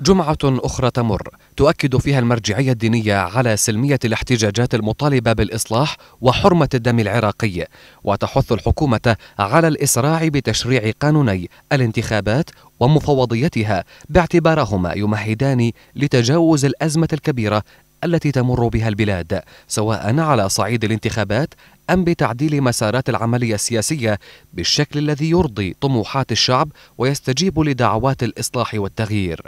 جمعة أخرى تمر تؤكد فيها المرجعية الدينية على سلمية الاحتجاجات المطالبة بالإصلاح وحرمة الدم العراقي وتحث الحكومة على الإسراع بتشريع قانوني الانتخابات ومفوضيتها باعتبارهما يمهدان لتجاوز الأزمة الكبيرة التي تمر بها البلاد سواء على صعيد الانتخابات أم بتعديل مسارات العملية السياسية بالشكل الذي يرضي طموحات الشعب ويستجيب لدعوات الإصلاح والتغيير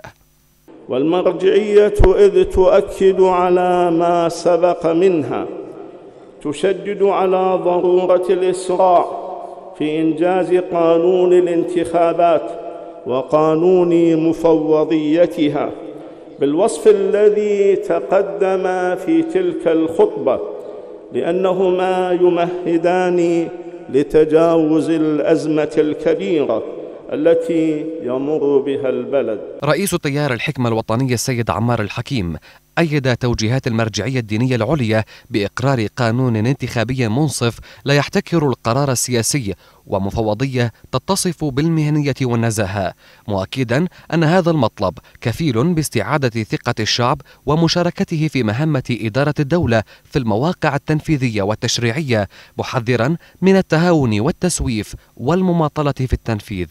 والمرجعيه اذ تؤكد على ما سبق منها تشدد على ضروره الاسراع في انجاز قانون الانتخابات وقانون مفوضيتها بالوصف الذي تقدم في تلك الخطبه لانهما يمهدان لتجاوز الازمه الكبيره التي يمر بها البلد رئيس تيار الحكمة الوطنية السيد عمار الحكيم أيد توجيهات المرجعية الدينية العليا بإقرار قانون انتخابي منصف لا يحتكر القرار السياسي ومفوضية تتصف بالمهنية والنزاهة مؤكدا أن هذا المطلب كفيل باستعادة ثقة الشعب ومشاركته في مهمة إدارة الدولة في المواقع التنفيذية والتشريعية محذرا من التهاون والتسويف والمماطلة في التنفيذ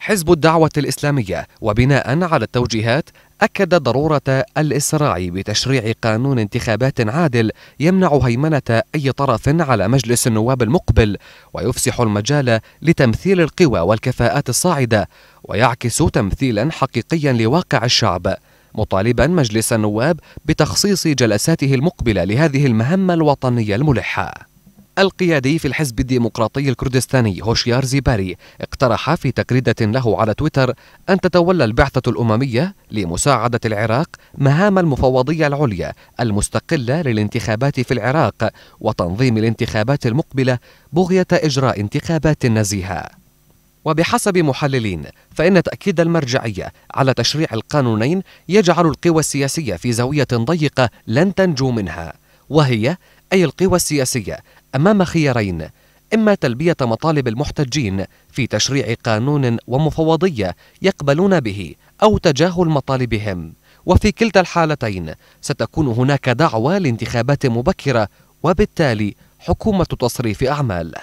حزب الدعوة الإسلامية وبناء على التوجيهات أكد ضرورة الإسراع بتشريع قانون انتخابات عادل يمنع هيمنة أي طرف على مجلس النواب المقبل ويفسح المجال لتمثيل القوى والكفاءات الصاعدة ويعكس تمثيلا حقيقيا لواقع الشعب مطالبا مجلس النواب بتخصيص جلساته المقبلة لهذه المهمة الوطنية الملحة القيادي في الحزب الديمقراطي الكردستاني هوشيار زيباري اقترح في تغريدة له على تويتر أن تتولى البعثة الأممية لمساعدة العراق مهام المفوضية العليا المستقلة للانتخابات في العراق وتنظيم الانتخابات المقبلة بغية إجراء انتخابات نزيهة. وبحسب محللين فإن تأكيد المرجعية على تشريع القانونين يجعل القوى السياسية في زاوية ضيقة لن تنجو منها وهي أي القوى السياسية أمام خيارين إما تلبية مطالب المحتجين في تشريع قانون ومفوضية يقبلون به أو تجاهل مطالبهم وفي كلتا الحالتين ستكون هناك دعوة لانتخابات مبكرة وبالتالي حكومة تصريف أعمال